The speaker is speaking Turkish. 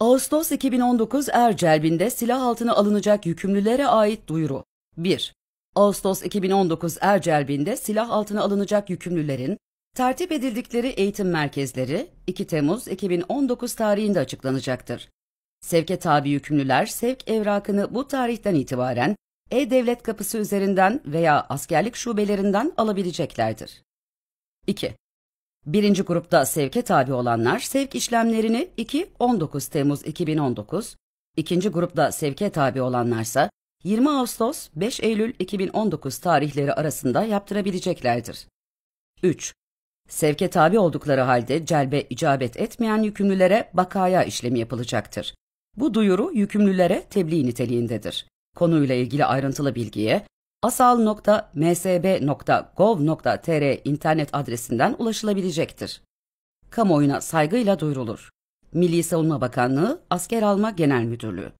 Ağustos 2019 Ercelbin'de silah altına alınacak yükümlülere ait duyuru. 1. Ağustos 2019 Ercelbin'de silah altına alınacak yükümlülerin tertip edildikleri eğitim merkezleri 2 Temmuz 2019 tarihinde açıklanacaktır. Sevke tabi yükümlüler sevk evrakını bu tarihten itibaren e-devlet kapısı üzerinden veya askerlik şubelerinden alabileceklerdir. 2. Birinci grupta sevke tabi olanlar sevk işlemlerini 2-19 Temmuz 2019, ikinci grupta sevke tabi olanlarsa 20 Ağustos 5 Eylül 2019 tarihleri arasında yaptırabileceklerdir. 3. Sevke tabi oldukları halde celbe icabet etmeyen yükümlülere bakaya işlemi yapılacaktır. Bu duyuru yükümlülere tebliğ niteliğindedir. Konuyla ilgili ayrıntılı bilgiye asal.msb.gov.tr internet adresinden ulaşılabilecektir. Kamuoyuna saygıyla duyurulur. Milli Savunma Bakanlığı Asker Alma Genel Müdürlüğü